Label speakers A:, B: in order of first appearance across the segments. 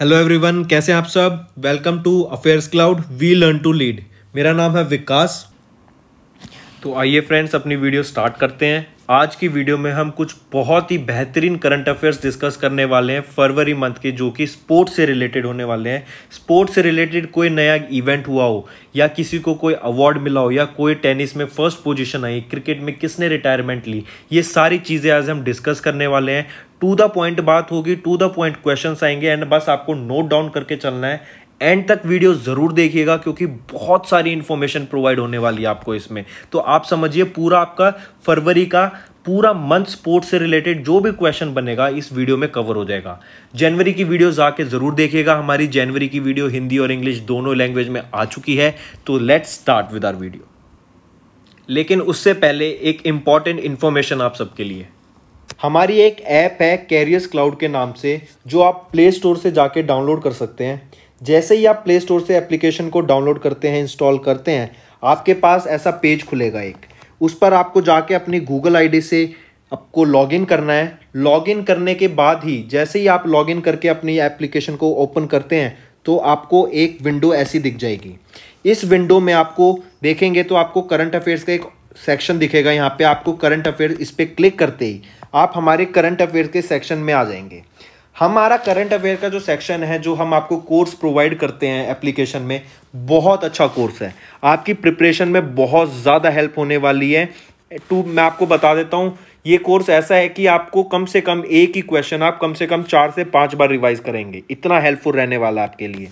A: Hello everyone कैसे हैं आप सब welcome to affairs cloud we learn to lead मेरा नाम है विकास तो आइए फ्रेंड्स अपनी वीडियो स्टार्ट करते हैं आज की वीडियो में हम कुछ बहुत ही बेहतरीन करंट अफेयर्स डिस्कस करने वाले हैं फरवरी मंथ के जो कि स्पोर्ट्स से रिलेटेड होने वाले हैं स्पोर्ट्स से रिलेटेड कोई नया इवेंट हुआ हो या किसी को कोई अवार्ड मिला हो या कोई टेनिस में फर्स्ट पोजीशन आई क्रिकेट में किसने रिटायरमेंट ली ये सारी चीज़ें आज हम डिस्कस करने वाले हैं टू द पॉइंट बात होगी टू द पॉइंट क्वेश्चन आएंगे एंड बस आपको नोट डाउन करके चलना है एंड तक वीडियो ज़रूर देखिएगा क्योंकि बहुत सारी इन्फॉर्मेशन प्रोवाइड होने वाली है आपको इसमें तो आप समझिए पूरा आपका फरवरी का पूरा मंथ स्पोर्ट्स से रिलेटेड जो भी क्वेश्चन बनेगा इस वीडियो में कवर हो जाएगा जनवरी की वीडियो आके ज़रूर देखिएगा हमारी जनवरी की वीडियो हिंदी और इंग्लिश दोनों लैंग्वेज में आ चुकी है तो let's start with our video लेकिन उससे पहले एक इम्पॉर्टेंट इन्फॉर्मेशन आप सबके लिए हमारी एक ऐप है कैरियर्स क्लाउड के नाम से जो आप प्ले स्टोर से जाके डाउनलोड कर सकते हैं जैसे ही आप प्ले स्टोर से एप्लीकेशन को डाउनलोड करते हैं इंस्टॉल करते हैं आपके पास ऐसा पेज खुलेगा एक उस पर आपको जाके अपनी गूगल आईडी से आपको लॉगिन करना है लॉगिन करने के बाद ही जैसे ही आप लॉगिन करके अपनी एप्लीकेशन को ओपन करते हैं तो आपको एक विंडो ऐसी दिख जाएगी इस विंडो में आपको देखेंगे तो आपको करंट अफेयर्स का एक सेक्शन दिखेगा यहाँ पे आपको करंट अफेयर इस पर क्लिक करते ही आप हमारे करंट अफेयर्स के सेक्शन में आ जाएंगे हमारा करंट अफेयर का जो सेक्शन है जो हम आपको कोर्स प्रोवाइड करते हैं एप्लीकेशन में बहुत अच्छा कोर्स है आपकी प्रिपरेशन में बहुत ज़्यादा हेल्प होने वाली है टू मैं आपको बता देता हूँ ये कोर्स ऐसा है कि आपको कम से कम एक ही क्वेश्चन आप कम से कम चार से पाँच बार रिवाइज करेंगे इतना हेल्पफुल रहने वाला आपके लिए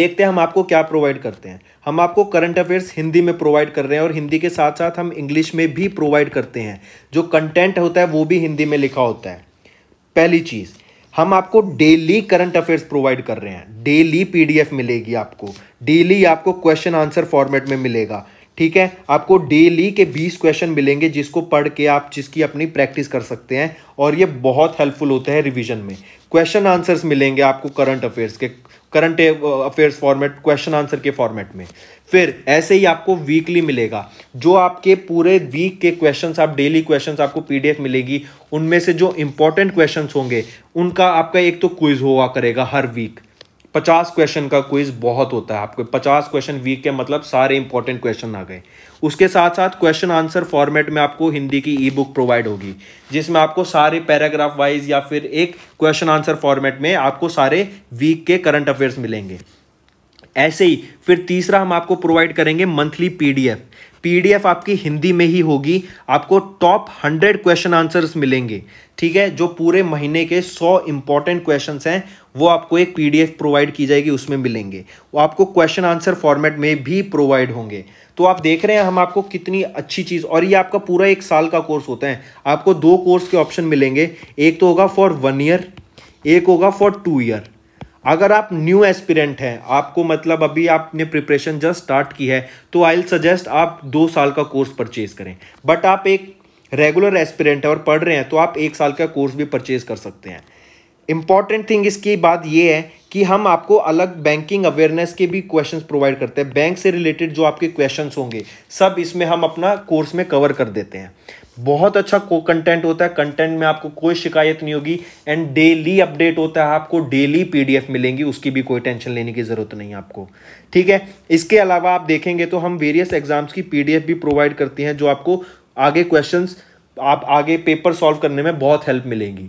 A: देखते हैं हम आपको क्या प्रोवाइड करते हैं हम आपको करंट अफेयर्स हिंदी में प्रोवाइड कर रहे हैं और हिंदी के साथ साथ हम इंग्लिश में भी प्रोवाइड करते हैं जो कंटेंट होता है वो भी हिंदी में लिखा होता है पहली चीज़ हम आपको डेली करंट अफेयर्स प्रोवाइड कर रहे हैं डेली पीडीएफ मिलेगी आपको डेली आपको क्वेश्चन आंसर फॉर्मेट में मिलेगा ठीक है आपको डेली के 20 क्वेश्चन मिलेंगे जिसको पढ़ के आप जिसकी अपनी प्रैक्टिस कर सकते हैं और ये बहुत हेल्पफुल होता है रिवीजन में क्वेश्चन आंसर्स मिलेंगे आपको करंट अफेयर्स के current affairs format question answer के फॉर्मेट में फिर ऐसे ही आपको वीकली मिलेगा जो आपके पूरे वीक के क्वेश्चंस आप डेली क्वेश्चंस आपको पीडीएफ मिलेगी उनमें से जो इंपॉर्टेंट क्वेश्चंस होंगे उनका आपका एक तो क्विज हुआ करेगा हर वीक पचास क्वेश्चन का क्विज बहुत होता है आपको पचास क्वेश्चन वीक के मतलब सारे इंपॉर्टेंट क्वेश्चन आ गए उसके साथ साथ क्वेश्चन आंसर फॉर्मेट में आपको हिंदी की ई बुक प्रोवाइड होगी जिसमें आपको सारे पैराग्राफ वाइज या फिर एक क्वेश्चन आंसर फॉर्मेट में आपको सारे वीक के करंट अफेयर्स मिलेंगे ऐसे ही फिर तीसरा हम आपको प्रोवाइड करेंगे मंथली पीडीएफ पीडीएफ आपकी हिंदी में ही होगी आपको टॉप हंड्रेड क्वेश्चन आंसर्स मिलेंगे ठीक है जो पूरे महीने के सौ इंपॉर्टेंट क्वेश्चन हैं वो आपको एक पीडीएफ प्रोवाइड की जाएगी उसमें मिलेंगे वो आपको क्वेश्चन आंसर फॉर्मेट में भी प्रोवाइड होंगे तो आप देख रहे हैं हम आपको कितनी अच्छी चीज़ और ये आपका पूरा एक साल का कोर्स होता है आपको दो कोर्स के ऑप्शन मिलेंगे एक तो होगा फॉर वन ईयर एक होगा फॉर टू ईयर अगर आप न्यू एस्पिरेंट हैं आपको मतलब अभी आपने प्रिपरेशन जस्ट स्टार्ट की है तो आई सजेस्ट आप दो साल का कोर्स परचेज करें बट आप एक रेगुलर एस्पिरेंट है और पढ़ रहे हैं तो आप एक साल का कोर्स भी परचेज कर सकते हैं इम्पॉर्टेंट थिंग इसकी बात ये है कि हम आपको अलग बैंकिंग अवेयरनेस के भी क्वेश्चंस प्रोवाइड करते हैं बैंक से रिलेटेड जो आपके क्वेश्चंस होंगे सब इसमें हम अपना कोर्स में कवर कर देते हैं बहुत अच्छा को कंटेंट होता है कंटेंट में आपको कोई शिकायत नहीं होगी एंड डेली अपडेट होता है आपको डेली पीडीएफ मिलेंगी उसकी भी कोई टेंशन लेने की ज़रूरत नहीं आपको ठीक है इसके अलावा आप देखेंगे तो हम वेरियस एग्जाम्स की पीडीएफ भी प्रोवाइड करती हैं जो आपको आगे क्वेश्चंस आप आगे पेपर सॉल्व करने में बहुत हेल्प मिलेंगी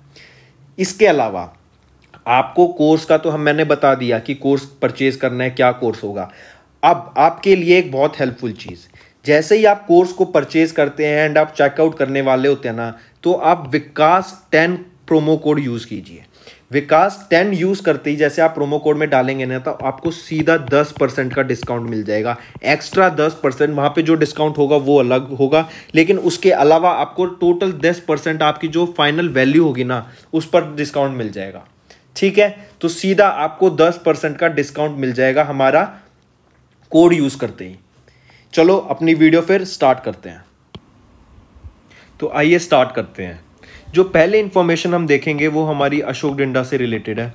A: इसके अलावा आपको कोर्स का तो हम मैंने बता दिया कि कोर्स परचेज करना है क्या कोर्स होगा अब आपके लिए एक बहुत हेल्पफुल चीज़ जैसे ही आप कोर्स को परचेज करते हैं एंड आप चेकआउट करने वाले होते हैं ना तो आप Vikas ten promo code use कीजिए विकास टेन यूज़ करते ही जैसे आप प्रोमो कोड में डालेंगे ना तो आपको सीधा दस परसेंट का डिस्काउंट मिल जाएगा एक्स्ट्रा दस परसेंट वहाँ पर जो डिस्काउंट होगा वो अलग होगा लेकिन उसके अलावा आपको टोटल दस परसेंट आपकी जो फाइनल वैल्यू होगी ना उस पर डिस्काउंट मिल जाएगा ठीक है तो सीधा आपको दस परसेंट का डिस्काउंट मिल जाएगा हमारा कोड यूज़ करते ही चलो अपनी वीडियो फिर स्टार्ट करते हैं तो आइए स्टार्ट करते हैं जो पहले इन्फॉर्मेशन हम देखेंगे वो हमारी अशोक डिंडा से रिलेटेड है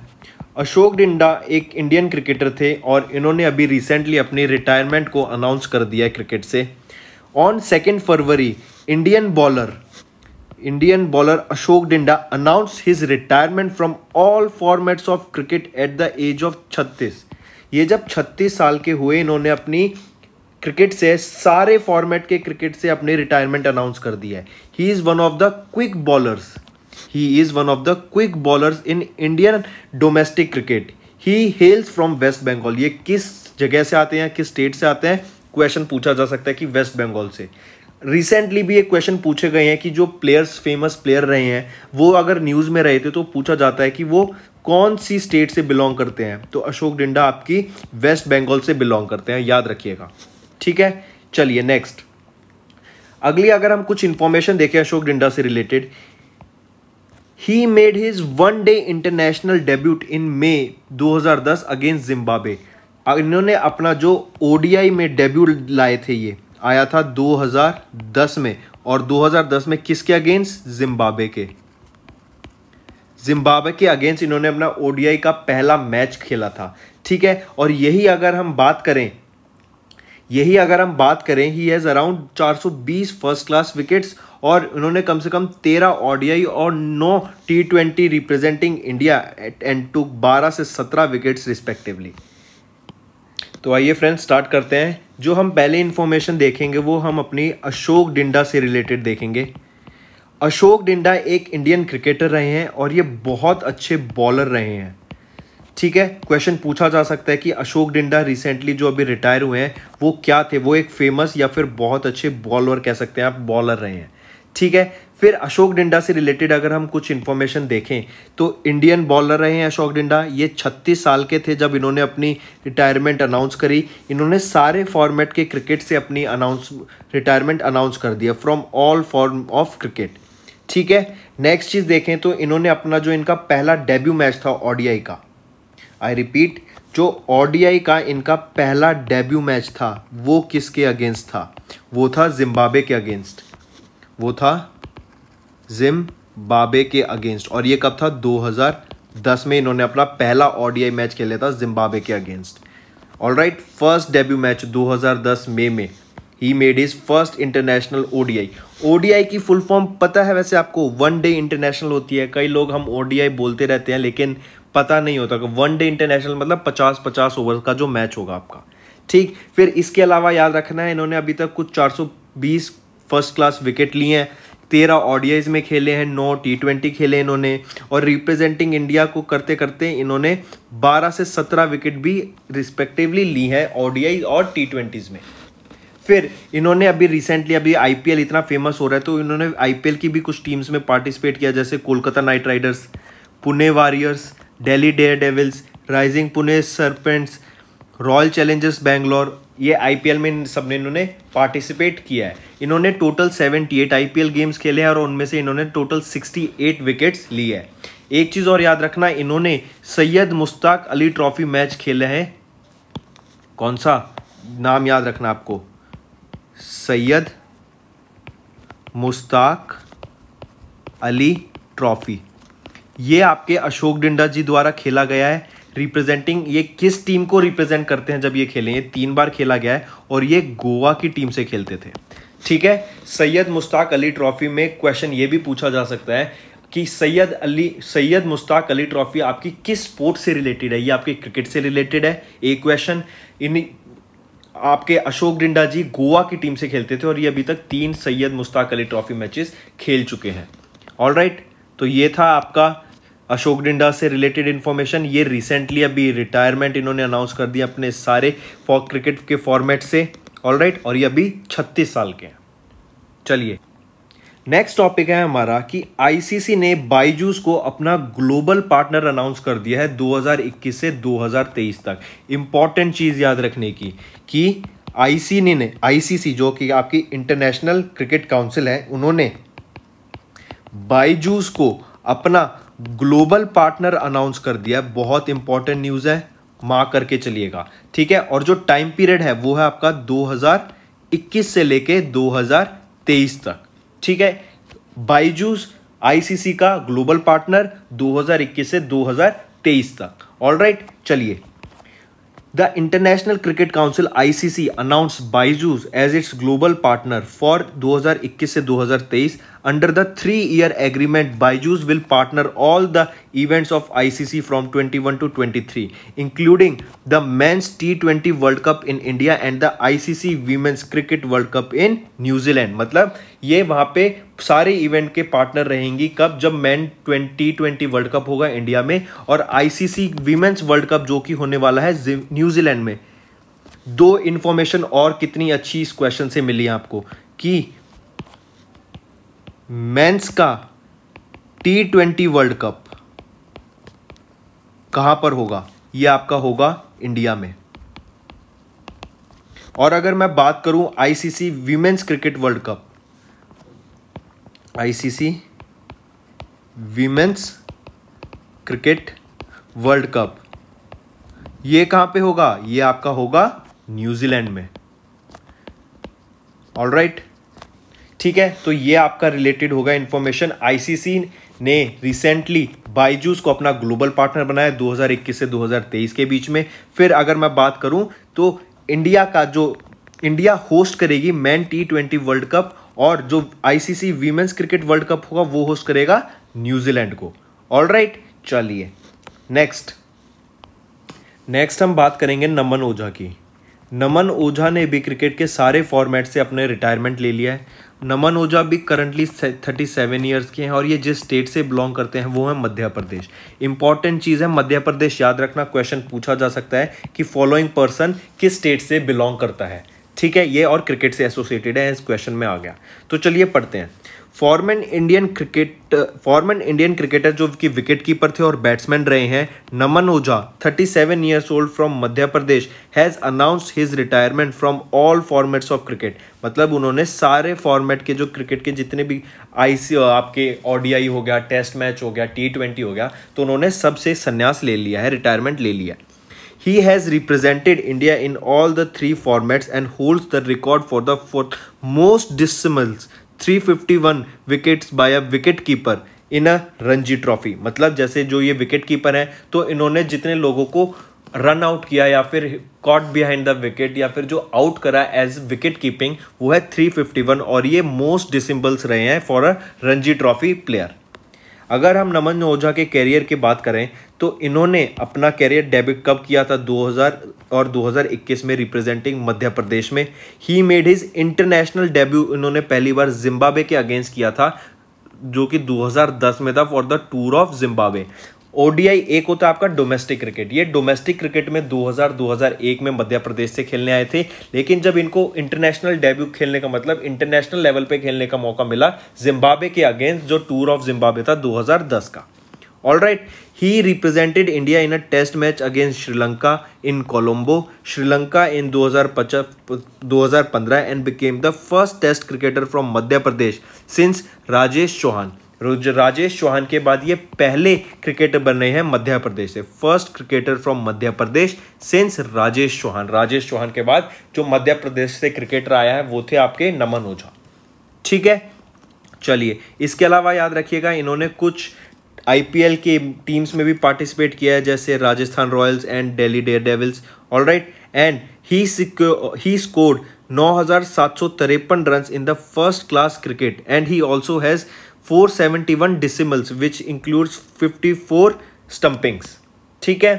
A: अशोक डिंडा एक इंडियन क्रिकेटर थे और इन्होंने अभी रिसेंटली अपनी रिटायरमेंट को अनाउंस कर दिया है क्रिकेट से on second February Indian bowler Indian bowler Ashok Dinda announce his retirement from all formats of cricket at the age of 36 ये जब 36 साल के हुए इन्होंने अपनी क्रिकेट से सारे फॉर्मेट के क्रिकेट से अपने रिटायरमेंट अनाउंस कर दिया है he is one of the quick bowlers he is one of the quick bowlers in Indian domestic cricket he hails from West Bengal ये किस जगह से आते हैं किस स्टेट से आते हैं क्वेश्चन पूछा जा सकता है कि वेस्ट बंगाल से रिसेंटली भी ये क्वेश्चन पूछे गए हैं कि जो प्लेयर्स फेमस प्लेयर रहे हैं वो अगर न्यूज़ में रहे थे तो पूछा जाता है कि वो कौन सी स्टेट से बिलोंग करते हैं तो अशोक डिंडा आपकी वेस्ट बंगाल से बिलोंग करते हैं याद रखिएगा ठीक है चलिए नेक्स्ट अगली अगर हम कुछ इंफॉर्मेशन देखें अशोक डिंडा से related he made his one day international debut in May 2010 against Zimbabwe इन्होंने अपना जो ओडीआई में डेब्यूट लाए थे ये आया था 2010 में और 2010 में किसके अगेंस्ट जिम्बाबे के जिम्बाबे के अगेंस्ट इन्होंने अपना ओडीआई का पहला मैच खेला था ठीक है और यही अगर हम बात करें यही अगर हम बात करें he has around 420 first class wickets और उन्होंने कम से कम 13 ओडीआई और 9 T twenty representing India and to 12 से 17 विकेट्स रिस्पेक्टिवली तो आइए फ्रेंड्स स्टार्ट करते हैं जो हम पहले इन्फॉर्मेशन देखेंगे वो हम अपनी अशोक डिंडा से रिलेटेड देखेंगे अशोक डिंडा एक इंडियन क्रिकेटर रहे हैं और ये बहुत अच्छे बॉलर रहे हैं ठीक है क्वेश्चन पूछा जा सकता है कि अशोक डिंडा रिसेंटली जो अभी रिटायर हुए हैं वो क्या थे वो एक फेमस या फिर बहुत अच्छे बॉलर कह सकते हैं आप बॉलर रहे हैं ठीक है फिर अशोक डिंडा से रिलेटेड अगर हम कुछ इन्फॉर्मेशन देखें तो इंडियन बॉलर रहे हैं अशोक डिंडा ये 36 साल के थे जब इन्होंने अपनी रिटायरमेंट अनाउंस करी इन्होंने सारे फॉर्मेट के क्रिकेट से अपनी अनाउंस रिटायरमेंट अनाउंस कर दिया from all form of cricket ठीक है नेक्स्ट चीज़ देखें तो इन्होंने अपना जो इनका पहला डेब्यू मैच था ओडीआई का आई रिपीट जो ओडीआई का इनका पहला डेब्यू मैच था वो किसके अगेंस्ट था वो था जिम्बाब्वे के अगेंस्ट वो था जिम्बाब्वे के अगेंस्ट और ये कब था 2010 में इन्होंने अपना पहला ओडीआई मैच खेला था जिम्बाब्वे के against all right first debut match 2010 मई में he made his first international ODI ODI की फुल फॉर्म पता है वैसे आपको वन डे इंटरनेशनल होती है कई लोग हम ओडीआई बोलते रहते हैं लेकिन पता नहीं होता वन डे इंटरनेशनल मतलब पचास पचास ओवर का जो मैच होगा आपका ठीक फिर इसके अलावा याद रखना है इन्होंने अभी तक कुछ 420 फर्स्ट क्लास विकेट लिए हैं तेरह ओडीआईज में खेले हैं नौ टी ट्वेंटी खेले इन्होंने और रिप्रेजेंटिंग इंडिया को करते करते इन्होंने बारह से सत्रह विकेट भी रिस्पेक्टिवली ली है ओडीआई और टी ट्वेंटीज़ में फिर इन्होंने अभी रिसेंटली अभी आईपीएल इतना फेमस हो रहा है तो इन्होंने आईपीएल की भी कुछ टीम्स में पार्टिसिपेट किया जैसे Kolkata Knight Riders Pune Warriors Delhi dare Devils Rising Pune Supergiants Royal Challengers Bangalore ये आईपीएल में सब ने इन्होंने पार्टिसिपेट किया है इन्होंने टोटल 78 आईपीएल गेम्स खेले हैं और उनमें से इन्होंने टोटल 68 विकेट्स लिए हैं एक चीज़ और याद रखना इन्होंने सैयद मुश्ताक अली ट्रॉफी मैच खेले हैं कौन सा नाम याद रखना आपको सैयद मुश्ताक अली ट्रॉफी ये आपके अशोक डिंडा जी द्वारा खेला गया है रिप्रेजेंटिंग ये किस टीम को रिप्रेजेंट करते हैं जब ये खेले ये तीन बार खेला गया है और ये गोवा की टीम से खेलते थे ठीक है सैयद मुश्ताक अली ट्रॉफी में क्वेश्चन ये भी पूछा जा सकता है कि सैयद अली सैयद मुश्ताक अली ट्रॉफी आपकी किस स्पोर्ट से रिलेटेड है ये आपके क्रिकेट से रिलेटेड है एक क्वेश्चन इन आपके अशोक डिंडा जी गोवा की टीम से खेलते थे और ये अभी तक तीन सैयद मुश्ताक अली ट्रॉफी मैचेस खेल चुके हैं ऑल right, तो ये था आपका अशोक डिंडा से रिलेटेड इन्फॉर्मेशन ये रिसेंटली अभी रिटायरमेंट इन्होंने अनाउंस कर दिया अपने सारे फॉक क्रिकेट के फॉर्मेट से ऑल right, और ये अभी छत्तीस साल के हैं चलिए नेक्स्ट टॉपिक है हमारा कि आईसीसी ने बाईजूस को अपना ग्लोबल पार्टनर अनाउंस कर दिया है 2021 से 2023 तक इंपॉर्टेंट चीज़ याद रखने की कि आईसी ने आईसीसी जो कि आपकी इंटरनेशनल क्रिकेट काउंसिल है उन्होंने बाईजूस को अपना ग्लोबल पार्टनर अनाउंस कर दिया है बहुत इंपॉर्टेंट न्यूज़ है मां करके चलिएगा ठीक है और जो टाइम पीरियड है वो है आपका 2021 से लेके 2023 तक ठीक है बाईजूस आईसीसी का ग्लोबल पार्टनर 2021 से 2023 तक ऑल राइट चलिए the International Cricket Council ICC announce Byju's as its global partner for 2021 से 2023 Under the three-year agreement, Byju's will partner all the events of ICC from 21 to 23, including the Men's T20 World Cup in India and the ICC Women's Cricket World Cup in New Zealand. मतलब ये वहाँ पे सारे event के partner रहेंगी कब जब men twenty twenty World Cup होगा इंडिया में और आईसीसी वीमेंस वर्ल्ड कप जो कि होने वाला है न्यूजीलैंड में दो इन्फॉर्मेशन और कितनी अच्छी इस क्वेश्चन से मिली आपको कि मेंस का टी ट्वेंटी वर्ल्ड कप कहां पर होगा ये आपका होगा इंडिया में और अगर मैं बात करूं ICC women's cricket World Cup ICC women's cricket World Cup ये कहां पे होगा ये आपका होगा न्यूजीलैंड में ऑल राइट right. ठीक है तो ये आपका रिलेटेड होगा इन्फॉर्मेशन आईसीसी ने रिसेंटली बाईजूस को अपना ग्लोबल पार्टनर बनाया 2021 से 2023 के बीच में फिर अगर मैं बात करूं तो इंडिया का जो इंडिया होस्ट करेगी men T twenty World Cup और जो ICC women's cricket World Cup होगा वो होस्ट करेगा न्यूजीलैंड को ऑल राइट चलिए नेक्स्ट नेक्स्ट हम बात करेंगे नमन ओझा की नमन ओझा ने भी क्रिकेट के सारे फॉर्मेट से अपने रिटायरमेंट ले लिया है नमन ओझा भी करंटली थर्टी सेवन ईयर्स के हैं और ये जिस स्टेट से बिलोंग करते हैं वो है मध्य प्रदेश इंपॉर्टेंट चीज़ है मध्य प्रदेश याद रखना क्वेश्चन पूछा जा सकता है कि फॉलोइंग पर्सन किस स्टेट से बिलोंग करता है ठीक है ये और क्रिकेट से एसोसिएटेड है इस क्वेश्चन में आ गया तो चलिए पढ़ते हैं former Indian cricket former Indian cricketer जो कि विकेट कीपर थे और बैट्समैन रहे हैं Naman Ojha 37 seven years old from Madhya Pradesh has announce his retirement from all formats of cricket मतलब उन्होंने सारे फॉर्मेट के जो क्रिकेट के जितने भी आई आपके ओडीआई हो गया टेस्ट मैच हो गया टी ट्वेंटी हो गया तो उन्होंने सबसे संन्यास ले लिया है रिटायरमेंट ले लिया He has represented India in all the three formats and holds the record for the fourth most decimals 351 wickets by a wicket keeper in a Ranji Trophy मतलब जैसे जो ये विकेट कीपर हैं तो इन्होंने जितने लोगों को रन आउट किया या फिर कॉट बिहाइंड द विकेट या फिर जो आउट करा एज विकेट कीपिंग वो है 351 और ये मोस्ट डिसिम्बल्स रहे हैं for a Ranji Trophy player अगर हम नमन ओझा के कैरियर की बात करें तो इन्होंने अपना कैरियर डेब्यूट कब किया था 2000 और 2021 में रिप्रेजेंटिंग मध्य प्रदेश में he made his international debut इन्होंने पहली बार जिम्बाब्वे के अगेंस्ट किया था जो कि 2010 में था for the tour of Zimbabwe ODI एक होता है आपका डोमेस्टिक क्रिकेट ये डोमेस्टिक क्रिकेट में 2000-2001 में मध्य प्रदेश से खेलने आए थे लेकिन जब इनको इंटरनेशनल डेब्यू खेलने का मतलब इंटरनेशनल लेवल पे खेलने का मौका मिला जिम्बाब्वे के अगेंस्ट जो टूर ऑफ जिम्बाब्वे था 2010 का all right he represented India in a test match against Sri Lanka in Colombo Sri Lanka in 2015 and became the first test cricketer from Madhya Pradesh since Rajesh Chauhan Rajesh Chauhan के बाद ये पहले क्रिकेटर बने हैं मध्य प्रदेश से first cricketer from Madhya Pradesh since Rajesh Chauhan Rajesh Chauhan के बाद जो मध्य प्रदेश से क्रिकेटर आया है वो थे आपके नमन ओझा ठीक है चलिए इसके अलावा याद रखिएगा इन्होंने कुछ आईपीएल के टीम्स में भी पार्टिसिपेट किया है जैसे Rajasthan Royals and Delhi dare Daredevils all right and he he scored नौ run in the first class cricket and he also has 471 dismissals which includes 54 stumpings ठीक है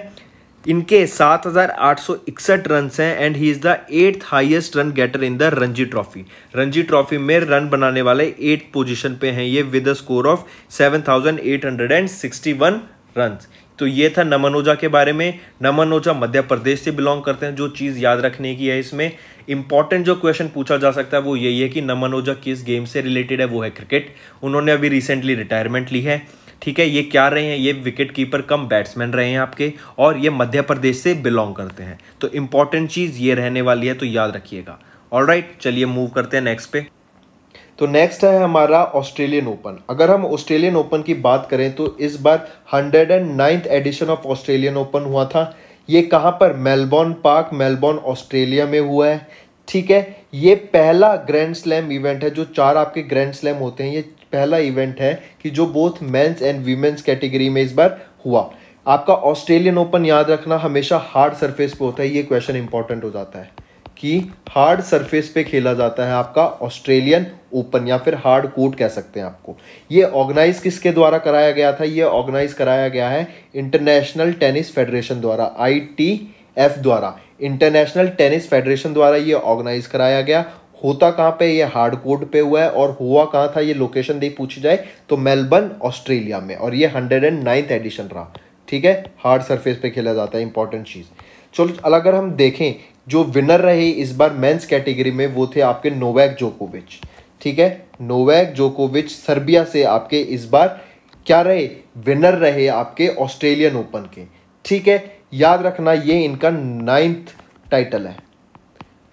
A: इनके 7,861 रन हैं and he is the eighth highest run getter in the Ranji Trophy Ranji Trophy में run बनाने वाले eight position पे हैं ये विद स्कोर ऑफ 7,861 रन तो ये था नमनोजा के बारे में नमनोजा मध्य प्रदेश से बिलोंग करते हैं जो चीज़ याद रखने की है इसमें इंपॉर्टेंट जो क्वेश्चन पूछा जा सकता है वो यही है कि नमनोजा किस गेम से रिलेटेड है वो है क्रिकेट उन्होंने अभी रिसेंटली रिटायरमेंट ली है ठीक है ये क्या रहे हैं ये विकेट कीपर कम बैट्समैन रहे हैं आपके और ये मध्य प्रदेश से बिलोंग करते हैं तो इंपॉर्टेंट चीज़ ये रहने वाली है तो याद रखिएगा ऑल राइट चलिए मूव करते हैं नेक्स्ट पे तो नेक्स्ट है हमारा ऑस्ट्रेलियन ओपन अगर हम ऑस्ट्रेलियन ओपन की बात करें तो इस बार hundred and ninth edition of Australian Open हुआ था ये कहाँ पर मेलबॉर्न पार्क मेलबॉर्न ऑस्ट्रेलिया में हुआ है ठीक है ये पहला ग्रैंड स्लैम इवेंट है जो चार आपके ग्रैंड स्लैम होते हैं ये पहला इवेंट है कि जो both men's and women's category में इस बार हुआ आपका ऑस्ट्रेलियन ओपन याद रखना हमेशा हार्ड सरफेस पे होता है ये क्वेश्चन इंपॉर्टेंट हो जाता है कि हार्ड सरफेस पे खेला जाता है आपका ऑस्ट्रेलियन ओपन या फिर हार्ड कोर्ट कह सकते हैं आपको ये ऑर्गेनाइज किसके द्वारा कराया गया था ये ऑर्गेनाइज कराया गया है इंटरनेशनल टेनिस फेडरेशन द्वारा आई द्वारा इंटरनेशनल टेनिस फेडरेशन द्वारा ये ऑर्गेनाइज कराया गया होता कहाँ पे ये हार्ड कोर्ट पे हुआ है और हुआ कहाँ था ये लोकेशन दी पूछी जाए तो मेलबर्न ऑस्ट्रेलिया में और ये हंड्रेड एंड नाइन्थ एडिशन रहा ठीक है हार्ड सरफेस पे खेला जाता है इंपॉर्टेंट चीज़ चलो अगर हम देखें जो विनर रहे इस बार मेंस कैटेगरी में वो थे आपके नोवैक जोकोविच ठीक है नोवैक जोकोविच सर्बिया से आपके इस बार क्या रहे विनर रहे आपके ऑस्ट्रेलियन ओपन के ठीक है याद रखना ये इनका नाइन्थ टाइटल है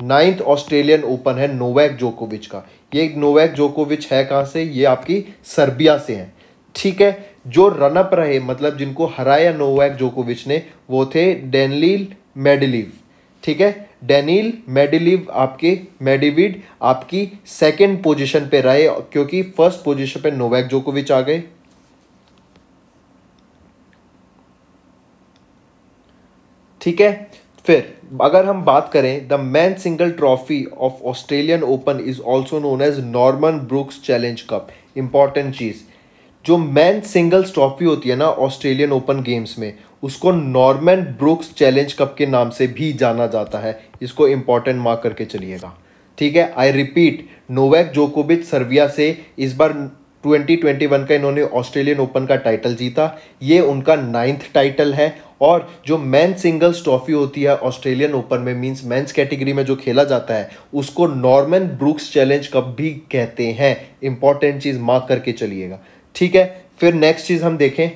A: नाइन्थ ऑस्ट्रेलियन ओपन है नोवैक जोकोविच का ये नोवैक जोकोविच है कहाँ से ये आपकी सर्बिया से है ठीक है जो रनअप रहे मतलब जिनको हराया नोवैक जोकोविच ने वो थे डेनलील मेडिलीव ठीक है डेनिल मेडिलीव आपके मेडिविड आपकी सेकेंड पोजीशन पे रहे क्योंकि फर्स्ट पोजीशन पे नोवैक जोकोविच आ गए ठीक है फिर अगर हम बात करें the man single trophy of Australian Open is also known as Norman Brookes Challenge Cup important चीज़ जो मैन सिंगल्स ट्रॉफी होती है ना ऑस्ट्रेलियन ओपन गेम्स में उसको नॉर्मन ब्रुक्स चैलेंज कप के नाम से भी जाना जाता है इसको इंपॉर्टेंट मार्क करके चलिएगा ठीक है आई रिपीट नोवैक जोकोविच सर्बिया से इस बार 2021 का इन्होंने ऑस्ट्रेलियन ओपन का टाइटल जीता ये उनका नाइन्थ टाइटल है और जो मैन सिंगल्स ट्रॉफी होती है ऑस्ट्रेलियन ओपन में मींस मेंस कैटेगरी में जो खेला जाता है उसको नॉर्मन ब्रुक्स चैलेंज कप भी कहते हैं इंपॉर्टेंट चीज़ मार्क करके चलिएगा ठीक है फिर नेक्स्ट चीज़ हम देखें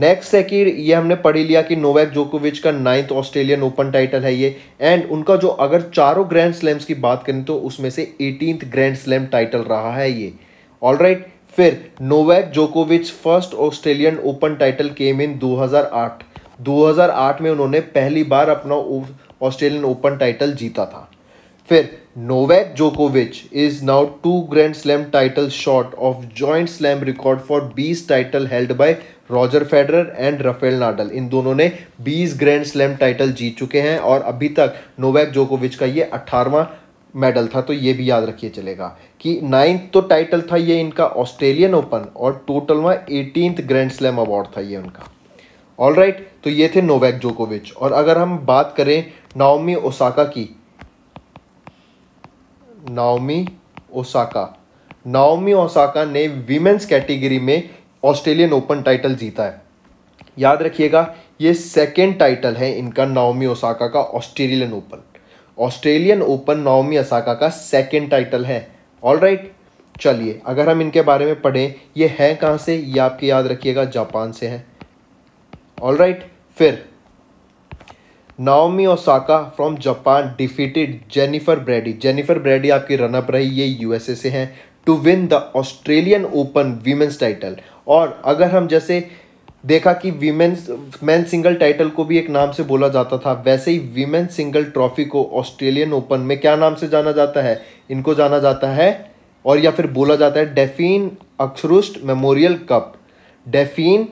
A: नेक्स्ट है कि ये हमने पढ़ी लिया कि नोवैक जोकोविच का नाइन्थ ऑस्ट्रेलियन ओपन टाइटल है ये एंड उनका जो अगर चारों ग्रैंड स्लैम्स की बात करें तो उसमें से एटीनथ ग्रैंड स्लैम टाइटल रहा है ये ऑल right, फिर नोवैक जोकोविच first Australian Open title came in 2008 2008 में उन्होंने पहली बार अपना ऑस्ट्रेलियन ओपन टाइटल जीता था फिर नोवैक जोकोविच is now two grand slam title short of joint slam record for बीस title held by Roger Federer and Rafael Nadal इन दोनों ने 20 ग्रैंड स्लैम टाइटल जीत चुके हैं और अभी तक नोवैक जोकोविच का ये 18वां मेडल था तो ये भी याद रखिए चलेगा कि नाइन्थ तो टाइटल था ये इनका ऑस्ट्रेलियन ओपन और टोटल में एटीनथ ग्रैंड स्लैम अवार्ड था ये उनका ऑल राइट right, तो ये थे नोवैक जोकोविच और अगर हम बात करें नाओमी ओसाका की नाओमी ओसाका नाओमी ओसाका ने विमेंस कैटेगरी में ऑस्ट्रेलियन ओपन टाइटल जीता है याद रखिएगा ये सेकेंड टाइटल है इनका नाओमी ओसाका का Australian Open Australian Open Naomi Osaka का सेकेंड टाइटल है ऑल राइट चलिए अगर हम इनके बारे में पढ़ें ये है कहाँ से ये आपके याद रखिएगा जापान से है ऑल राइट फिर Naomi Osaka from Japan defeated Jennifer Brady Jennifer Brady आपकी रनअप रही ये यूएसए से हैं to win the Australian Open women's title और अगर हम जैसे देखा कि वीमेन्स मैन सिंगल टाइटल को भी एक नाम से बोला जाता था वैसे ही वीमेन सिंगल ट्रॉफी को ऑस्ट्रेलियन ओपन में क्या नाम से जाना जाता है इनको जाना जाता है और या फिर बोला जाता है Daphne Akhurst Memorial Cup Daphne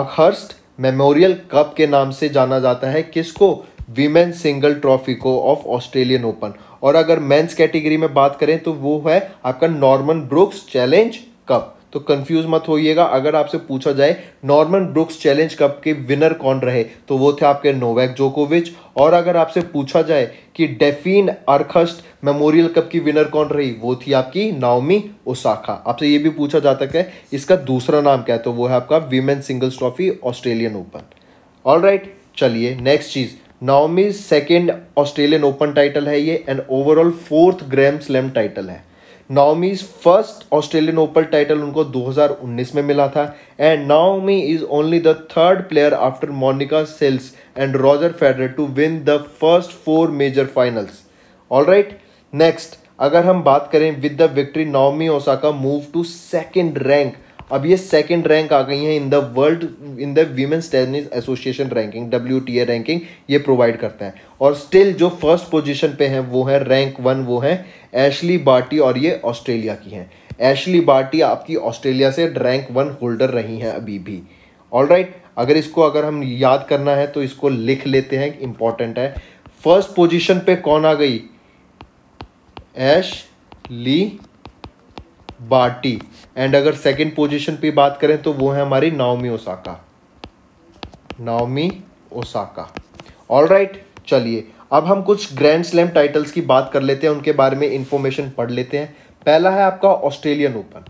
A: Akhurst Memorial Cup के नाम से जाना जाता है किसको वीमेन सिंगल ट्रॉफी को ऑफ ऑस्ट्रेलियन ओपन और अगर मेंस कैटेगरी में बात करें तो वो है आपका नॉर्मन ब्रुक्स चैलेंज कप तो कंफ्यूज मत होइएगा अगर आपसे पूछा जाए नॉर्मन ब्रुक्स चैलेंज कप के विनर कौन रहे तो वो थे आपके नोवैक जोकोविच और अगर आपसे पूछा जाए कि डेफिन अर्खस्ट मेमोरियल कप की विनर कौन रही वो थी आपकी नाओमी ओसाखा आपसे ये भी पूछा जाता है इसका दूसरा नाम क्या है तो वो है आपका women singles trophy Australian Open all चलिए नेक्स्ट चीज़ Naomi second Australian Open title है ये and overall fourth grand slam title है Naomi's first Australian Open title उनको 2019 में मिला था and Naomi is only the third player after Monica Seles and Roger Federer to win the first four major finals all right next अगर हम बात करें with the victory Naomi Osaka move to second rank अब ये second rank आ गई है in the world in the women's tennis association ranking W T A ranking ये प्रोवाइड करते हैं और स्टिल जो फर्स्ट पोजीशन पे हैं वो है रैंक वन वो है एशली बार्टी और ये ऑस्ट्रेलिया की हैं एशली बार्टी आपकी ऑस्ट्रेलिया से रैंक वन होल्डर रही हैं अभी भी ऑल right, अगर इसको अगर हम याद करना है तो इसको लिख लेते हैं इंपॉर्टेंट है फर्स्ट पोजिशन पे कौन आ गई एश ली बाटी एंड अगर सेकंड पोजीशन पे बात करें तो वो है हमारी Naomi Osaka Naomi Osaka all right चलिए अब हम कुछ ग्रैंड स्लैम टाइटल्स की बात कर लेते हैं उनके बारे में इंफॉर्मेशन पढ़ लेते हैं पहला है आपका ऑस्ट्रेलियन ओपन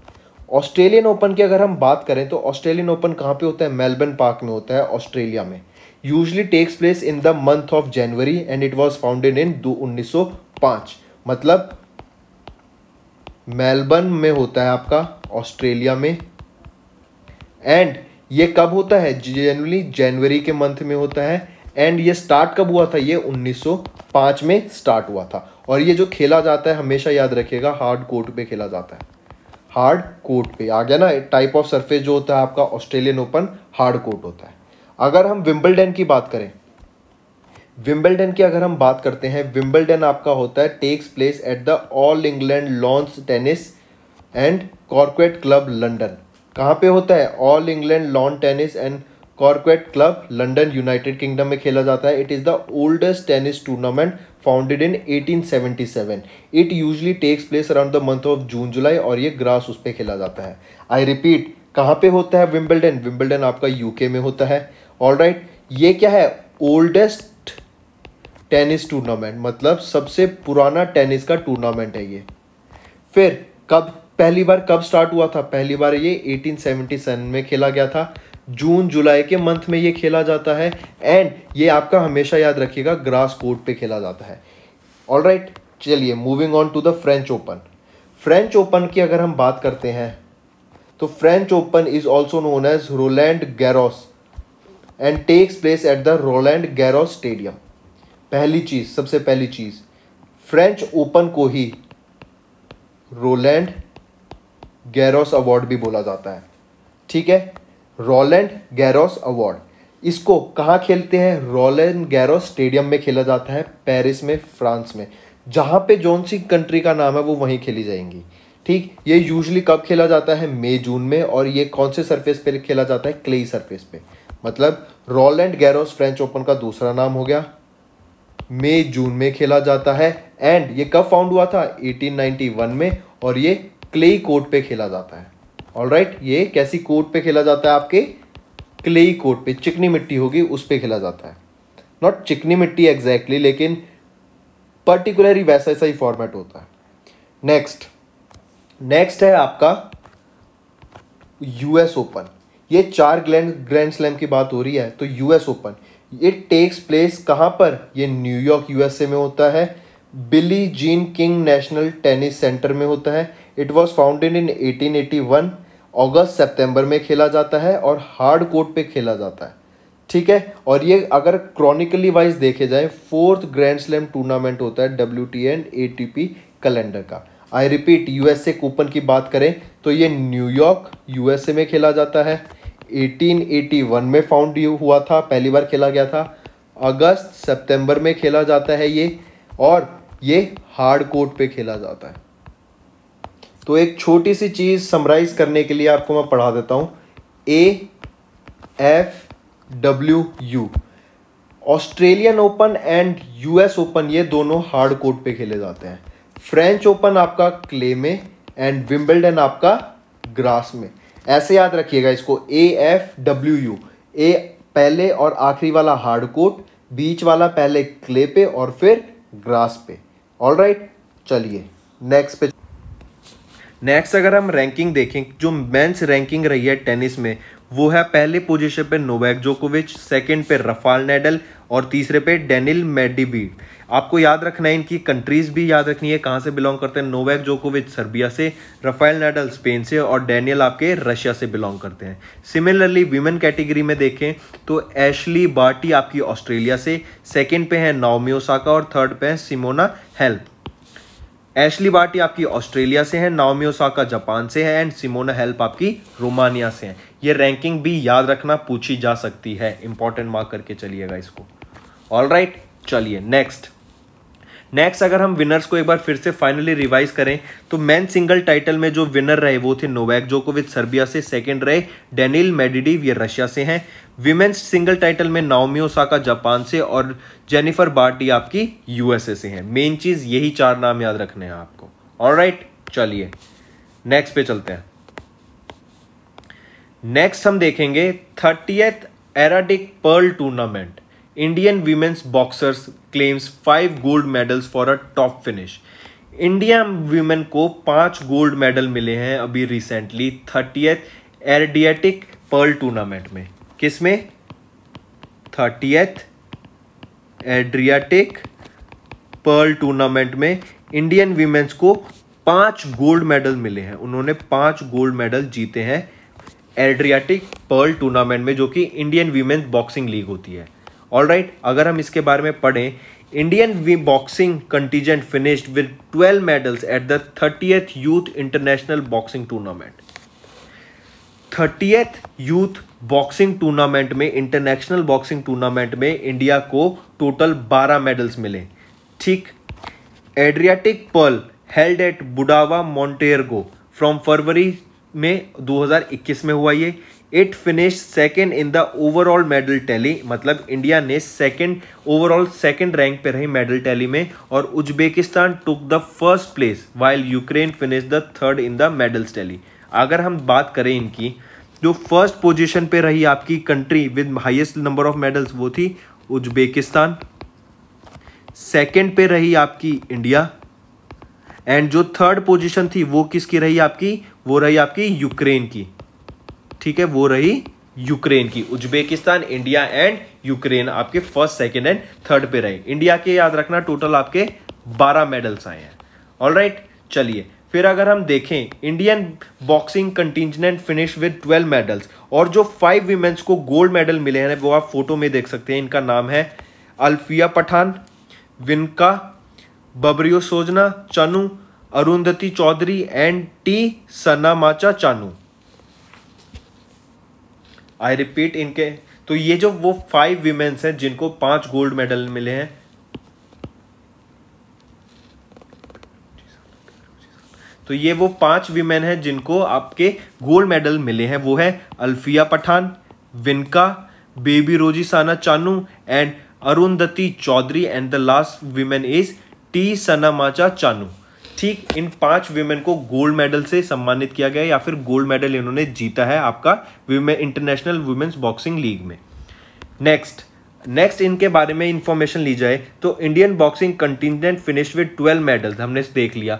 A: ऑस्ट्रेलियन ओपन की अगर हम बात करें तो ऑस्ट्रेलियन ओपन कहाँ पे होता है मेलबर्न पार्क में होता है ऑस्ट्रेलिया में usually takes place in the month of January and it was founded in दो उन्नीस मतलब मेलबर्न में होता है आपका ऑस्ट्रेलिया में एंड ये कब होता है जनरली जनवरी के मंथ में होता है एंड ये स्टार्ट कब हुआ था ये 1905 में स्टार्ट हुआ था और ये जो खेला जाता है हमेशा याद रखिएगा हार्ड कोर्ट पे खेला जाता है हार्ड कोर्ट पे आ गया ना टाइप ऑफ सरफेस जो होता है आपका ऑस्ट्रेलियन ओपन हार्ड कोर्ट होता है अगर हम विम्बलडन की बात करें विम्बलडन की अगर हम बात करते हैं विम्बलडन आपका होता है takes place at the All England Lawns Tennis and Croquet Club London कहाँ पे होता है All England Lawn Tennis and Croquet Club London United Kingdom में खेला जाता है it is the oldest tennis tournament founded in 1877 it usually takes place around the month of June जुलाई और ये ग्रास उस पर खेला जाता है आई रिपीट कहाँ पे होता है विम्बलडन विम्बलडन आपका यूके में होता है ऑल राइट right, ये क्या है ओल्डेस्ट टेनिस टूर्नामेंट मतलब सबसे पुराना टेनिस का टूर्नामेंट है ये फिर कब पहली बार कब स्टार्ट हुआ था पहली बार ये 1877 में खेला गया था जून जुलाई के मंथ में ये खेला जाता है एंड ये आपका हमेशा याद रखिएगा ग्रास कोर्ट पे खेला जाता है ऑल राइट चलिए moving on to the French Open French Open की अगर हम बात करते हैं तो French Open is also known as Roland Garros and takes place at the Roland Garros stadium पहली चीज़ सबसे पहली चीज़ फ्रेंच ओपन को ही रोलैंड गैरोस अवार्ड भी बोला जाता है ठीक है रोलैंड गैरोस अवार्ड इसको कहाँ खेलते हैं रोलैंड गैरोस स्टेडियम में खेला जाता है पेरिस में फ्रांस में जहाँ पे जोन सी कंट्री का नाम है वो वहीं खेली जाएंगी ठीक ये यूजली कब खेला जाता है मई जून में और ये कौन से सरफेस पे खेला जाता है क्ले सरफेस पे मतलब रोलैंड गैरोस फ्रेंच ओपन का दूसरा नाम हो गया मई जून में खेला जाता है एंड ये कब फाउंड हुआ था 1891 में और ये क्ले कोर्ट पे खेला जाता है ऑल राइट right, ये कैसी कोर्ट पे खेला जाता है आपके क्लेई कोर्ट पे चिकनी मिट्टी होगी उस पर खेला जाता है नॉट चिकनी मिट्टी एग्जैक्टली exactly, लेकिन पर्टिकुलरली वैसा ऐसा ही फॉर्मेट होता है नेक्स्ट नेक्स्ट है आपका यूएस ओपन ये चार ग्लैंड ग्रैंड स्लैम की बात हो रही है तो यूएस ओपन ये टेक्स प्लेस कहाँ पर ये न्यूयॉर्क यूएसए में होता है Billie Jean King National Tennis Center में होता है इट वॉज फाउंडेड इन 1881 अगस्त सितंबर में खेला जाता है और हार्ड कोर्ट पे खेला जाता है ठीक है और ये अगर क्रॉनिकली वाइज देखे जाए फोर्थ ग्रैंड स्लैम टूर्नामेंट होता है W T and A T P calendar का आई रिपीट यूएसए कूपन की बात करें तो ये न्यूयॉर्क यूएसए में खेला जाता है 1881 में फाउंड हुआ था पहली बार खेला गया था अगस्त सितंबर में खेला जाता है ये और ये हार्ड कोर्ट पे खेला जाता है तो एक छोटी सी चीज़ समराइज करने के लिए आपको मैं पढ़ा देता हूं A F W U Australian Open and US Open ये दोनों हार्ड कोर्ट पे खेले जाते हैं फ्रेंच ओपन आपका क्ले में एंड विम्बलडन आपका ग्रास में ऐसे याद रखिएगा इसको A F W U A पहले और आखिरी वाला हार्ड कोट बीच वाला पहले क्ले पे और फिर ग्रास पे ऑल राइट चलिए नेक्स्ट पे नेक्स्ट अगर हम रैंकिंग देखें जो मेंस रैंकिंग रही है टेनिस में वो है पहले पोजीशन पे नोवैक जोकोविच सेकंड पे रफाल नेडल और तीसरे पे डेनिल मेडिबी आपको याद रखना है इनकी कंट्रीज भी याद रखनी है कहाँ से बिलोंग करते हैं नोवैक जोकोविच सर्बिया से रफाइल नेडल स्पेन से और डेनियल आपके रशिया से बिलोंग करते हैं सिमिलरली वीमेन कैटेगरी में देखें तो एशली बार्टी आपकी ऑस्ट्रेलिया से सेकेंड पे है नाओमी ओसाका और थर्ड पे है सिमोना हेल्प एशली बाटी आपकी ऑस्ट्रेलिया से है नाओमी का जापान से है एंड सिमोना हेल्प आपकी रोमानिया से है ये रैंकिंग भी याद रखना पूछी जा सकती है इंपॉर्टेंट मार्क करके चलिएगा इसको ऑल राइट चलिए नेक्स्ट नेक्स्ट अगर हम विनर्स को एक बार फिर से फाइनली रिवाइज करें तो मैन सिंगल टाइटल में जो विनर रहे वो थे नोवैक जोकोविच सर्बिया से सेकेंड रहे डेनिल मेडिडीव ये रशिया से हैं विमेन्स सिंगल टाइटल में नाओमी का जापान से और जेनिफर बार्टी आपकी यूएसए से हैं मेन चीज़ यही चार नाम याद रखने हैं आपको और right, चलिए नेक्स्ट पे चलते हैं नेक्स्ट हम देखेंगे thirtieth Adriatic Pearl tournament Indian women's boxers claims five gold medals for a top finish India women को पांच गोल्ड मेडल मिले हैं अभी recently thirtieth Adriatic Pearl tournament में किसमें में थर्टियथ एड्रियाटिक पर्ल टूर्नामेंट में इंडियन वीमेन्स को पांच गोल्ड मेडल मिले हैं उन्होंने पांच गोल्ड मेडल जीते हैं एड्रियाटिक पर्ल टूर्नामेंट में जो कि इंडियन वीमेन्स बॉक्सिंग लीग होती है ऑल right, अगर हम इसके बारे में पढ़ें Indian boxing contingent finished with 12 medals at the thirtieth youth international boxing tournament thirtieth youth boxing tournament में इंटरनेशनल बॉक्सिंग टूर्नामेंट में इंडिया को टोटल 12 मेडल्स मिले ठीक Adriatic Pearl held at Budva Montenegro from फरवरी में 2021 में हुआ ये it finish second in the overall medal tally मतलब इंडिया ने सेकेंड ओवरऑल सेकेंड रैंक पे रही मेडल टैली में और Uzbekistan took the first place while Ukraine finish the third in the medals tally अगर हम बात करें इनकी जो फर्स्ट पोजिशन पे रही आपकी country with highest number of medals वो थी उज्बेकिस्तान सेकेंड पे रही आपकी इंडिया एंड जो थर्ड पोजिशन थी वो किसकी रही आपकी वो रही आपकी यूक्रेन की ठीक है वो रही यूक्रेन की उज्बेकिस्तान इंडिया एंड यूक्रेन आपके फर्स्ट सेकेंड एंड थर्ड पे रहे इंडिया के याद रखना टोटल आपके बारह मेडल्स आए हैं ऑल राइट चलिए फिर अगर हम देखें Indian boxing contingent finish with 12 medals और जो फाइव वीमेंस को गोल्ड मेडल मिले हैं वो आप फोटो में देख सकते हैं इनका नाम है Alfiya Pathan Vinka Babyrojisana Chanu Arundhati Choudhary and T Sanamacha Chanu I repeat इनके तो ये जो वो फाइव विमेन्स हैं जिनको पांच गोल्ड मेडल मिले हैं तो ये वो पांच विमेन हैं जिनको आपके गोल्ड मेडल मिले हैं वो है Alfiya Pathan Vinka Babyrojisana Chanu and Arundhati Choudhary and the last women is T Sanamacha Chanu ठीक इन पांच वीमेन को गोल्ड मेडल से सम्मानित किया गया या फिर गोल्ड मेडल इन्होंने जीता है आपका women international women's boxing league में नेक्स्ट नेक्स्ट इनके बारे में इंफॉर्मेशन ली जाए तो Indian boxing continent finish with twelve medals हमने देख लिया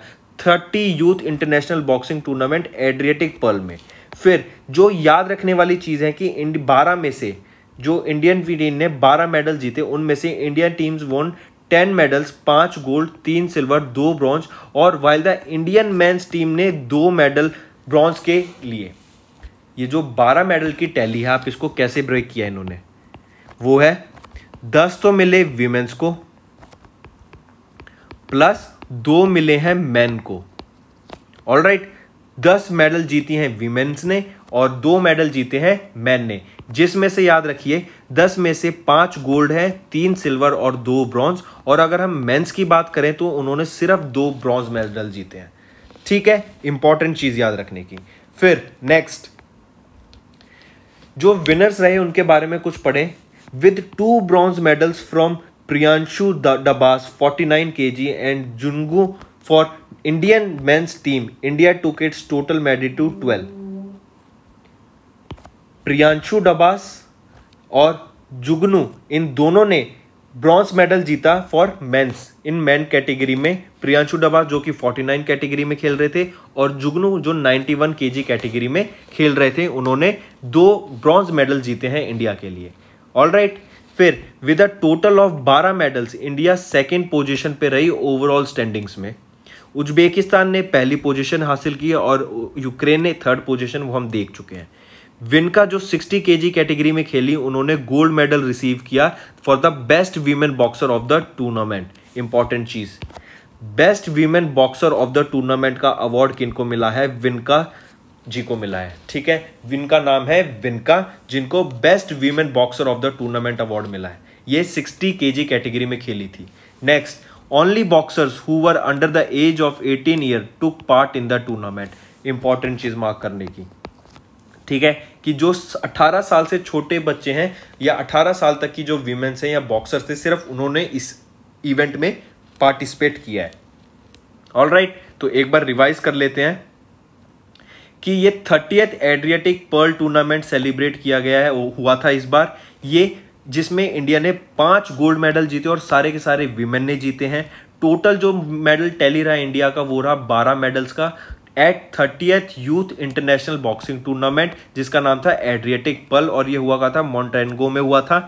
A: thirty youth international boxing tournament Adriatic Pearl में फिर जो याद रखने वाली चीज़ है कि बारह में से जो इंडियन टीम ने 12 मेडल जीते उनमें से Indian teams won ten medals पांच गोल्ड तीन सिल्वर दो ब्रॉन्ज और while the Indian men's team ने दो मेडल ब्रॉन्ज के लिए ये जो बारह मेडल की टैली है आप इसको कैसे ब्रेक किया इन्होंने वो है दस तो मिले वीमेन्स को प्लस दो मिले हैं मेन को ऑल राइट दस मेडल जीती हैं वीमेंस ने और दो मेडल जीते हैं मैन ने जिसमें से याद रखिए दस में से पांच गोल्ड हैं तीन सिल्वर और दो ब्रॉन्ज और अगर हम मेंस की बात करें तो उन्होंने सिर्फ दो ब्रॉन्ज मेडल जीते हैं ठीक है इंपॉर्टेंट चीज याद रखने की फिर नेक्स्ट जो विनर्स रहे उनके बारे में कुछ पढ़े with two bronze medals from Priyanshu Dabas 49 KG and जुनगू for Indian men's team India to किट्स टोटल मेडिटू टू ट्वेल्व प्रियांशु डबास और जुगनू इन दोनों ने ब्रॉन्ज मेडल जीता for men's in men category में प्रियांशु डबास जो कि 49 कैटेगरी में खेल रहे थे और जुगनू जो 91 केजी कैटेगरी में खेल रहे थे उन्होंने दो ब्रॉन्ज मेडल जीते हैं इंडिया के लिए ऑल right, फिर with a total of 12 medals India second position पर रही ओवरऑल स्टैंडिंग्स में उज्बेकिस्तान ने पहली पोजिशन हासिल की और यूक्रेन ने थर्ड पोजिशन वो हम देख चुके हैं विनका जो 60 केजी कैटेगरी में खेली उन्होंने गोल्ड मेडल रिसीव किया for the best women boxer of the tournament important चीज best women boxer of the tournament का अवार्ड किनको मिला है विनका जी को मिला है ठीक है विनका नाम है विनका जिनको best women boxer of the tournament award मिला है ये 60 केजी कैटेगरी में खेली थी next only boxers who were under the age of 18 year took part in the tournament important चीज मार्क करने की ठीक है कि जो 18 साल से छोटे बच्चे हैं या 18 साल तक की जो वीमेंस हैं या बॉक्सर्स थे सिर्फ उन्होंने इस इवेंट में पार्टिसिपेट किया है ऑल right, तो एक बार रिवाइज कर लेते हैं कि ये thirtieth Adriatic Perl tournament celebrate किया गया है हुआ था इस बार ये जिसमें इंडिया ने पांच गोल्ड मेडल जीते और सारे के सारे विमेन ने जीते हैं टोटल जो मेडल टैली रहा इंडिया का वो रहा बारह मेडल्स का at thirtieth youth international boxing tournament जिसका नाम था एड्रिएटिक पल और ये हुआ का था मॉन्टेनगो में हुआ था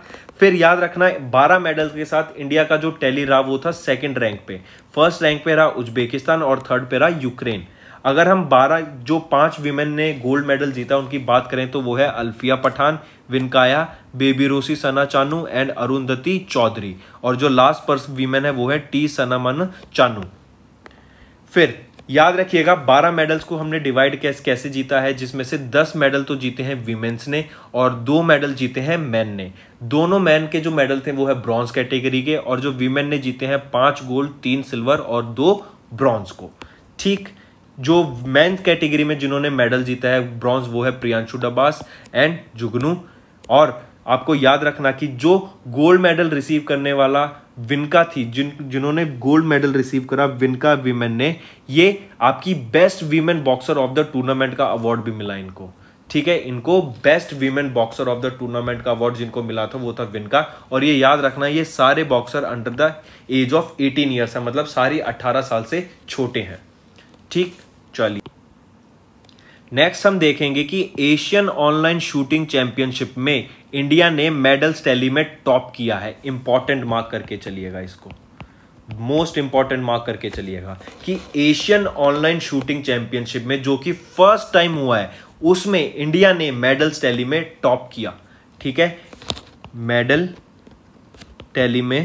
A: फिर याद रखना 12 मेडल के साथ इंडिया का जो टैली रहा वो था सेकंड रैंक पे फर्स्ट रैंक पे रहा उज्बेकिस्तान और थर्ड पे रहा यूक्रेन अगर हम 12 जो पांच विमेन ने गोल्ड मेडल जीता उनकी बात करें तो वो है अल्फिया पठान विनकाया बेबी रोसी सना चानू एंड अरुंधति चौधरी और जो लास्ट पर्स वीमेन है वो है टी सनामन चानू फिर याद रखिएगा 12 मेडल्स को हमने डिवाइड कैस कैसे जीता है जिसमें से 10 मेडल तो जीते हैं वीमेंस ने और दो मेडल जीते हैं मैन ने दोनों मैन के जो मेडल थे वो है ब्रॉन्ज कैटेगरी के और जो वीमेन ने जीते हैं पांच गोल्ड तीन सिल्वर और दो ब्रॉन्ज को ठीक जो मैन कैटेगरी में जिन्होंने मेडल जीता है ब्रॉन्ज वो है प्रियांशु डबास एंड जुगनू और आपको याद रखना कि जो गोल्ड मेडल रिसीव करने वाला विनका थी जिन जिन्होंने गोल्ड मेडल रिसीव करा विनका विमेन ने ये आपकी best women boxer of the tournament का अवार्ड भी मिला इनको ठीक है इनको best women boxer of the tournament का अवार्ड जिनको मिला था वो था विनका और ये याद रखना ये सारे boxer under the age of 18 years है मतलब सारी 18 साल से छोटे हैं ठीक चलिए नेक्स्ट हम देखेंगे कि एशियन ऑनलाइन शूटिंग चैंपियनशिप में इंडिया ने मेडल टैली में टॉप किया है इंपॉर्टेंट मार्क करके चलिएगा इसको मोस्ट इंपॉर्टेंट मार्क करके चलिएगा कि एशियन ऑनलाइन शूटिंग चैंपियनशिप में जो कि फर्स्ट टाइम हुआ है उसमें इंडिया ने मेडल टैली में टॉप किया ठीक है मेडल टैली में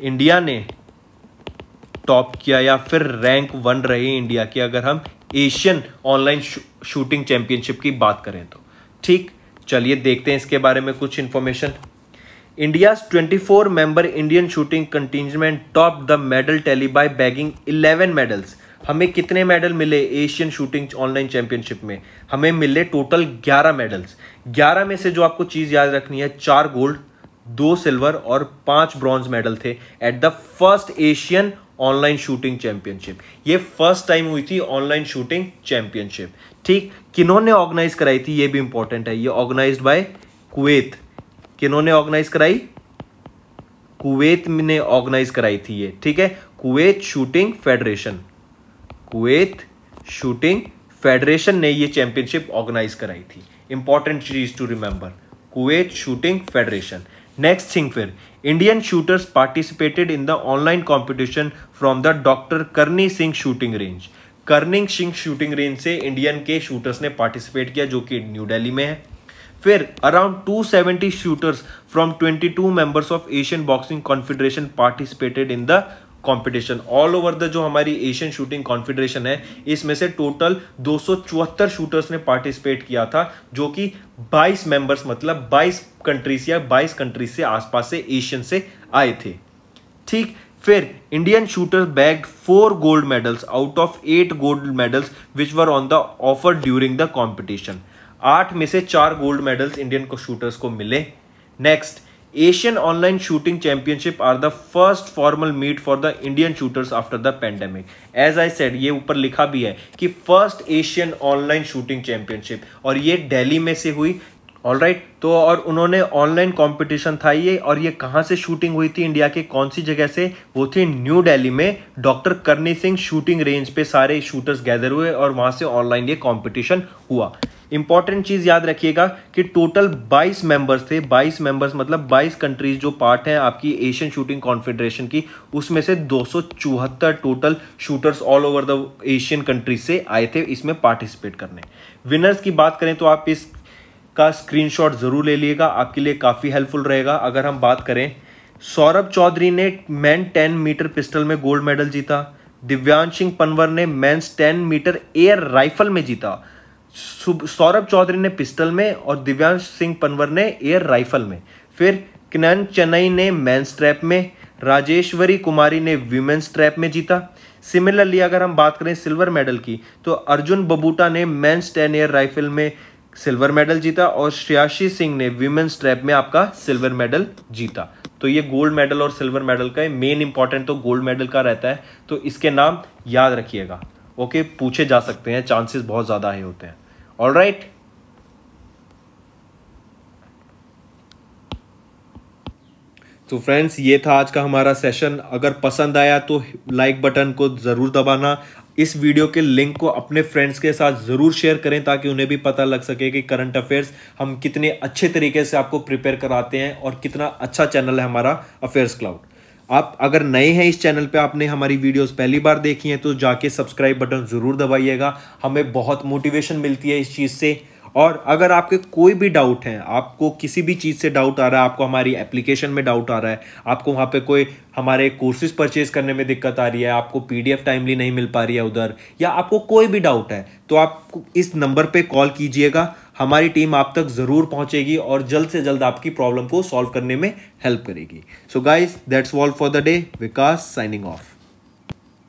A: इंडिया ने टॉप किया या फिर रैंक वन रहे इंडिया की अगर हम एशियन ऑनलाइन शूटिंग चैंपियनशिप की बात करें तो ठीक चलिए देखते हैं इसके बारे में कुछ information India 24 member Indian shooting contingent top the medal tally by bagging 11 medals हमें कितने मेडल मिले एशियन शूटिंग ऑनलाइन चैंपियनशिप में हमें मिले टोटल 11 मेडल्स 11 में से जो आपको चीज़ याद रखनी है चार गोल्ड दो सिल्वर और पांच ब्रॉन्ज मेडल थे at the first Asian online shooting championship ये फर्स्ट टाइम हुई थी ऑनलाइन शूटिंग चैंपियनशिप ठीक किन्होंने ऑर्गेनाइज कराई थी ये भी इंपॉर्टेंट है ये ऑर्गेनाइज बाय कुवैत किन्होंने ऑर्गेनाइज कराई कुवैत ने ऑर्गेनाइज कराई थी ये ठीक है Kuwait shooting federation Kuwait shooting federation ने ये चैंपियनशिप ऑर्गेनाइज कराई थी इंपॉर्टेंट चीज to remember Kuwait shooting federation next thing फिर Indian shooters participated in the online competition from the Dr. Karni Singh shooting range. Karni Singh shooting range से Indian के shooters ने participate किया जो कि New Delhi में है फिर around 270 shooters from 22 members of Asian boxing confederation participated in the competition all over the जो हमारी एशियन शूटिंग कॉन्फेडरेशन है इसमें से टोटल दो शूटर्स ने पार्टिसिपेट किया था जो कि 22 मेंबर्स मतलब 22 कंट्रीज या 22 कंट्रीज से आसपास से एशियन से आए थे ठीक फिर Indian shooter bag four gold medals out of eight gold medals which were on the offer during the competition आठ में से चार गोल्ड मेडल्स इंडियन को शूटर्स को मिले next Asian online shooting championship are the first formal meet for the Indian shooters after the pandemic as I said ये ऊपर लिखा भी है कि first Asian online shooting championship और ये डेली में से हुई ऑल राइट right, तो और उन्होंने ऑनलाइन कंपटीशन था ये और ये कहाँ से शूटिंग हुई थी इंडिया के कौन सी जगह से वो थी न्यू दिल्ली में डॉक्टर करनी सिंह शूटिंग रेंज पे सारे शूटर्स गैदर हुए और वहाँ से ऑनलाइन ये कंपटीशन हुआ इंपॉर्टेंट चीज याद रखिएगा कि टोटल 22 मेंबर्स थे 22 मेंबर्स मतलब 22 कंट्रीज जो पार्ट हैं आपकी एशियन शूटिंग कॉन्फेडरेशन की उसमें से दो total shooters all over the Asian countries से आए थे इसमें पार्टिसिपेट करने विनर्स की बात करें तो आप इस का स्क्रीनशॉट जरूर ले लिएगा आपके लिए काफ़ी हेल्पफुल रहेगा अगर हम बात करें सौरभ चौधरी ने मैन टेन मीटर पिस्टल में गोल्ड मेडल जीता दिव्यांश सिंह पनवर ने men's ten metre air rifle में जीता सौरभ चौधरी ने पिस्टल में और दिव्यांश सिंह पनवर ने एयर राइफल में फिर किनन चेन्नई ने मेंस ट्रैप में राजेश्वरी कुमारी ने वीमेंस ट्रैप में जीता सिमिलरली अगर हम बात करें सिल्वर मेडल की तो अर्जुन बबूटा ने मेंस टेन एयर राइफल में सिल्वर मेडल जीता और श्रेयाशी सिंह ने वीमेंस ट्रैप में आपका सिल्वर मेडल जीता तो ये गोल्ड मेडल और सिल्वर मेडल का मेन इंपॉर्टेंट तो गोल्ड मेडल का रहता है तो इसके नाम याद रखिएगा ओके okay, पूछे जा सकते हैं चांसेस बहुत ज़्यादा ही होते हैं ऑल राइट तो फ्रेंड्स ये था आज का हमारा सेशन अगर पसंद आया तो लाइक बटन को ज़रूर दबाना इस वीडियो के लिंक को अपने फ्रेंड्स के साथ ज़रूर शेयर करें ताकि उन्हें भी पता लग सके कि करंट अफेयर्स हम कितने अच्छे तरीके से आपको प्रिपेयर कराते हैं और कितना अच्छा चैनल है हमारा अफेयर्स क्लाउड आप अगर नए हैं इस चैनल पे आपने हमारी वीडियोस पहली बार देखी हैं तो जाके सब्सक्राइब बटन ज़रूर दबाइएगा हमें बहुत मोटिवेशन मिलती है इस चीज़ से और अगर आपके कोई भी डाउट हैं आपको किसी भी चीज़ से डाउट आ रहा है आपको हमारी एप्लीकेशन में डाउट आ रहा है आपको वहाँ पे कोई हमारे कोर्सेज परचेज करने में दिक्कत आ रही है आपको पीडीएफ टाइमली नहीं मिल पा रही है उधर या आपको कोई भी डाउट है तो आप इस नंबर पे कॉल कीजिएगा हमारी टीम आप तक ज़रूर पहुँचेगी और जल्द से जल्द आपकी प्रॉब्लम को सॉल्व करने में हेल्प करेगी so guys that's all for the day Vikas signing of